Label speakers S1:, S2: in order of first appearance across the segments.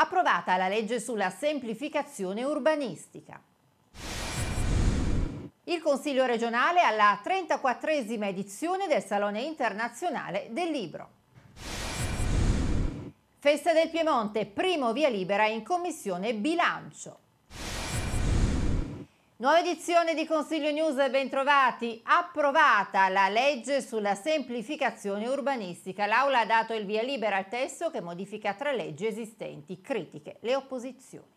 S1: approvata la legge sulla semplificazione urbanistica. Il Consiglio regionale alla 34esima edizione del Salone internazionale del libro. Festa del Piemonte, primo via libera in Commissione Bilancio. Nuova edizione di Consiglio News, bentrovati. Approvata la legge sulla semplificazione urbanistica. L'Aula ha dato il via libera al testo che modifica tre leggi esistenti. Critiche le opposizioni.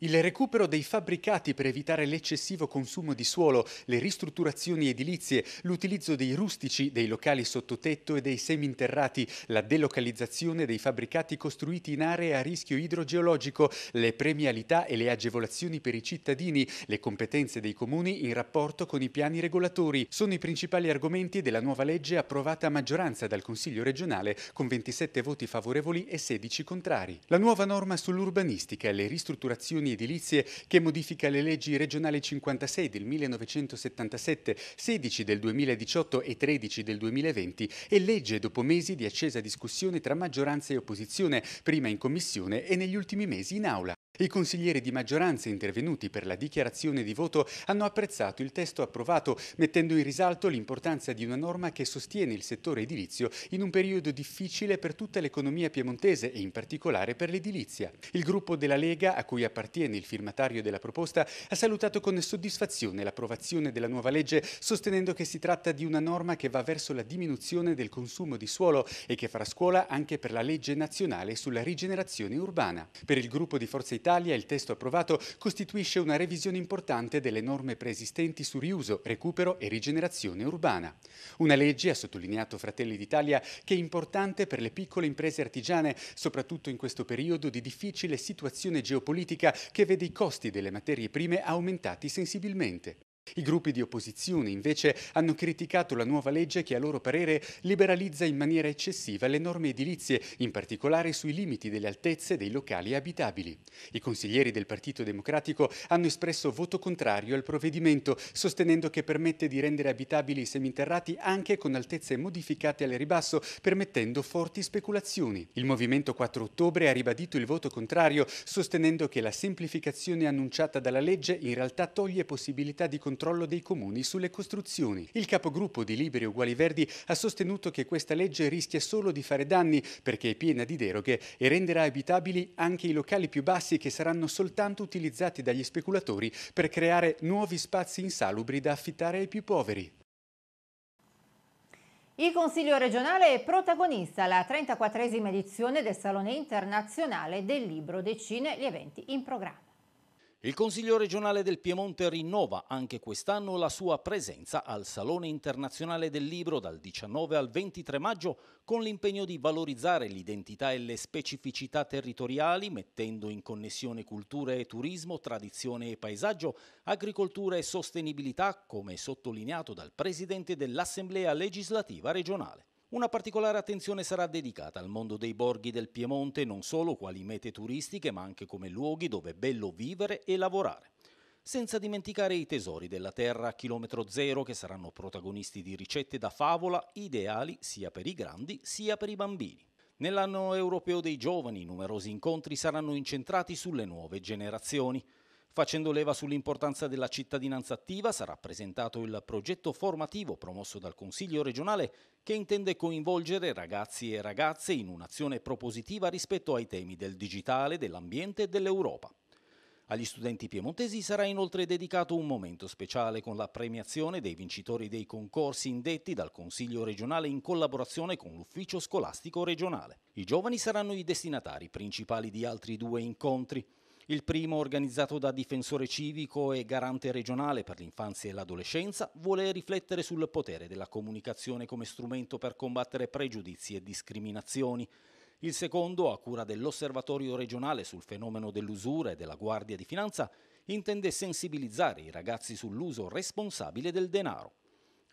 S2: Il recupero dei fabbricati per evitare l'eccessivo consumo di suolo, le ristrutturazioni edilizie, l'utilizzo dei rustici, dei locali sottotetto e dei seminterrati, la delocalizzazione dei fabbricati costruiti in aree a rischio idrogeologico, le premialità e le agevolazioni per i cittadini, le competenze dei comuni in rapporto con i piani regolatori sono i principali argomenti della nuova legge approvata a maggioranza dal Consiglio regionale con 27 voti favorevoli e 16 contrari. La nuova norma sull'urbanistica e le ristrutturazioni convenzioni edilizie che modifica le leggi regionali 56 del 1977, 16 del 2018 e 13 del 2020 e legge dopo mesi di accesa discussione tra maggioranza e opposizione, prima in commissione e negli ultimi mesi in aula. I consiglieri di maggioranza intervenuti per la dichiarazione di voto hanno apprezzato il testo approvato, mettendo in risalto l'importanza di una norma che sostiene il settore edilizio in un periodo difficile per tutta l'economia piemontese e in particolare per l'edilizia. Il gruppo della Lega, a cui appartiene il firmatario della proposta, ha salutato con soddisfazione l'approvazione della nuova legge, sostenendo che si tratta di una norma che va verso la diminuzione del consumo di suolo e che farà scuola anche per la legge nazionale sulla rigenerazione urbana. Per il gruppo di Forza Italia Italia il testo approvato costituisce una revisione importante delle norme preesistenti su riuso, recupero e rigenerazione urbana. Una legge, ha sottolineato Fratelli d'Italia, che è importante per le piccole imprese artigiane, soprattutto in questo periodo di difficile situazione geopolitica che vede i costi delle materie prime aumentati sensibilmente. I gruppi di opposizione invece hanno criticato la nuova legge che a loro parere liberalizza in maniera eccessiva le norme edilizie, in particolare sui limiti delle altezze dei locali abitabili. I consiglieri del Partito Democratico hanno espresso voto contrario al provvedimento, sostenendo che permette di rendere abitabili i seminterrati anche con altezze modificate al ribasso, permettendo forti speculazioni. Il Movimento 4 ottobre ha ribadito il voto contrario, sostenendo che la semplificazione annunciata dalla legge in realtà toglie possibilità di controllo controllo dei comuni sulle costruzioni. Il capogruppo di Liberi Uguali Verdi ha sostenuto che questa legge rischia solo di fare danni perché è piena di deroghe e renderà abitabili anche i locali più bassi che saranno soltanto utilizzati dagli speculatori per creare nuovi spazi insalubri da affittare ai più poveri.
S1: Il Consiglio regionale è protagonista alla 34esima edizione del Salone internazionale del libro Decine gli eventi in programma.
S3: Il Consiglio regionale del Piemonte rinnova anche quest'anno la sua presenza al Salone internazionale del libro dal 19 al 23 maggio con l'impegno di valorizzare l'identità e le specificità territoriali mettendo in connessione culture e turismo, tradizione e paesaggio, agricoltura e sostenibilità come sottolineato dal Presidente dell'Assemblea legislativa regionale. Una particolare attenzione sarà dedicata al mondo dei borghi del Piemonte non solo quali mete turistiche ma anche come luoghi dove è bello vivere e lavorare senza dimenticare i tesori della terra a chilometro zero che saranno protagonisti di ricette da favola ideali sia per i grandi sia per i bambini. Nell'anno europeo dei giovani numerosi incontri saranno incentrati sulle nuove generazioni. Facendo leva sull'importanza della cittadinanza attiva sarà presentato il progetto formativo promosso dal Consiglio regionale che intende coinvolgere ragazzi e ragazze in un'azione propositiva rispetto ai temi del digitale, dell'ambiente e dell'Europa. Agli studenti piemontesi sarà inoltre dedicato un momento speciale con la premiazione dei vincitori dei concorsi indetti dal Consiglio regionale in collaborazione con l'Ufficio scolastico regionale. I giovani saranno i destinatari principali di altri due incontri. Il primo, organizzato da difensore civico e garante regionale per l'infanzia e l'adolescenza, vuole riflettere sul potere della comunicazione come strumento per combattere pregiudizi e discriminazioni. Il secondo, a cura dell'Osservatorio regionale sul fenomeno dell'usura e della Guardia di Finanza, intende sensibilizzare i ragazzi sull'uso responsabile del denaro.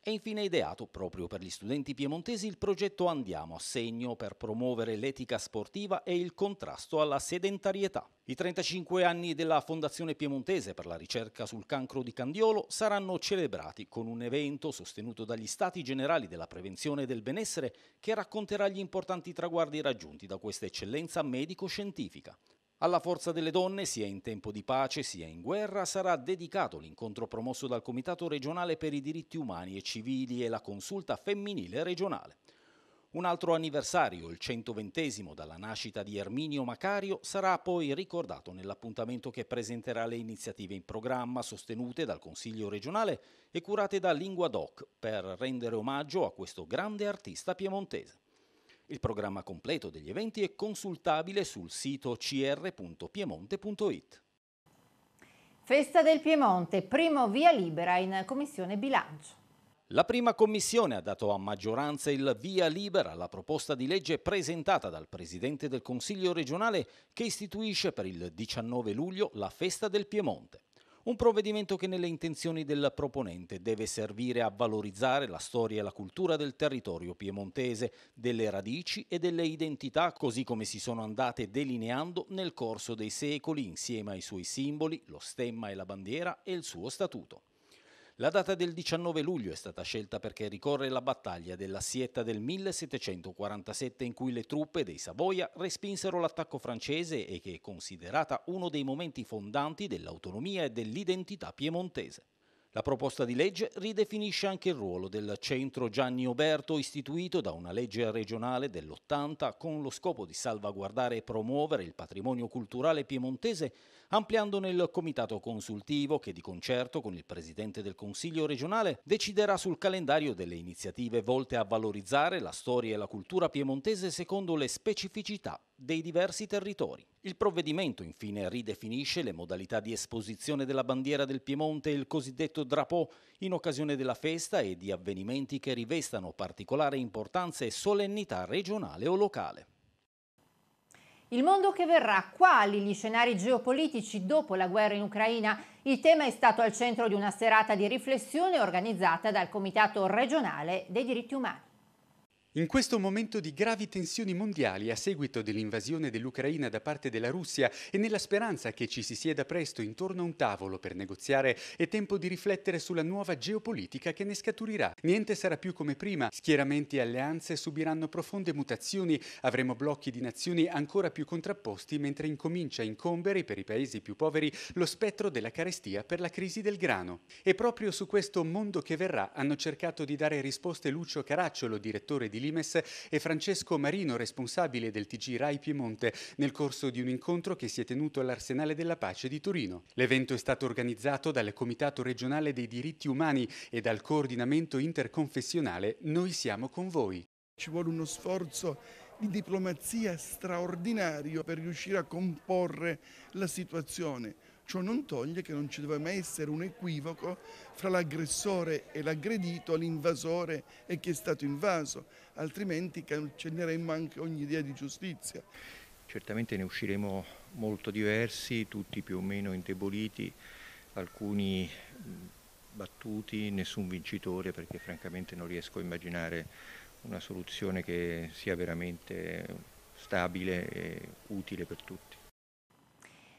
S3: È infine ideato proprio per gli studenti piemontesi il progetto Andiamo a segno per promuovere l'etica sportiva e il contrasto alla sedentarietà. I 35 anni della Fondazione Piemontese per la ricerca sul cancro di Candiolo saranno celebrati con un evento sostenuto dagli Stati Generali della Prevenzione e del Benessere che racconterà gli importanti traguardi raggiunti da questa eccellenza medico-scientifica. Alla forza delle donne, sia in tempo di pace sia in guerra, sarà dedicato l'incontro promosso dal Comitato regionale per i diritti umani e civili e la consulta femminile regionale. Un altro anniversario, il 120 dalla nascita di Erminio Macario, sarà poi ricordato nell'appuntamento che presenterà le iniziative in programma sostenute dal Consiglio regionale e curate da Lingua Doc per rendere omaggio a questo grande artista piemontese. Il programma completo degli eventi è consultabile sul sito cr.piemonte.it.
S1: Festa del Piemonte, primo via libera in Commissione Bilancio.
S3: La prima commissione ha dato a maggioranza il via libera alla proposta di legge presentata dal Presidente del Consiglio regionale che istituisce per il 19 luglio la Festa del Piemonte. Un provvedimento che nelle intenzioni del proponente deve servire a valorizzare la storia e la cultura del territorio piemontese, delle radici e delle identità così come si sono andate delineando nel corso dei secoli insieme ai suoi simboli, lo stemma e la bandiera e il suo statuto. La data del 19 luglio è stata scelta perché ricorre la battaglia della Sietta del 1747 in cui le truppe dei Savoia respinsero l'attacco francese e che è considerata uno dei momenti fondanti dell'autonomia e dell'identità piemontese. La proposta di legge ridefinisce anche il ruolo del centro Gianni Oberto istituito da una legge regionale dell'80 con lo scopo di salvaguardare e promuovere il patrimonio culturale piemontese ampliandone il comitato consultivo che di concerto con il Presidente del Consiglio regionale deciderà sul calendario delle iniziative volte a valorizzare la storia e la cultura piemontese secondo le specificità dei diversi territori. Il provvedimento infine ridefinisce le modalità di esposizione della bandiera del Piemonte il cosiddetto drapeau, in occasione della festa e di avvenimenti che rivestano particolare importanza e solennità regionale o locale.
S1: Il mondo che verrà, quali gli scenari geopolitici dopo la guerra in Ucraina? Il tema è stato al centro di una serata di riflessione organizzata dal Comitato regionale dei diritti umani.
S2: In questo momento di gravi tensioni mondiali a seguito dell'invasione dell'Ucraina da parte della Russia e nella speranza che ci si sieda presto intorno a un tavolo per negoziare, è tempo di riflettere sulla nuova geopolitica che ne scaturirà. Niente sarà più come prima, schieramenti e alleanze subiranno profonde mutazioni, avremo blocchi di nazioni ancora più contrapposti mentre incomincia a incombere per i paesi più poveri lo spettro della carestia per la crisi del grano. E proprio su questo mondo che verrà hanno cercato di dare risposte Lucio Caracciolo, direttore di Limes e Francesco Marino, responsabile del TG Rai Piemonte, nel corso di un incontro che si è tenuto all'Arsenale della Pace di Torino. L'evento è stato organizzato dal Comitato regionale dei diritti umani e dal coordinamento interconfessionale Noi siamo con voi.
S3: Ci vuole uno sforzo di diplomazia straordinario per riuscire a comporre la situazione Ciò non toglie che non ci deve mai essere un equivoco fra l'aggressore e l'aggredito, l'invasore e chi è stato invaso, altrimenti cancelleremmo anche ogni idea di giustizia. Certamente ne
S2: usciremo molto diversi, tutti più o meno indeboliti, alcuni battuti, nessun vincitore perché francamente non riesco a immaginare una soluzione che sia veramente stabile e utile per tutti.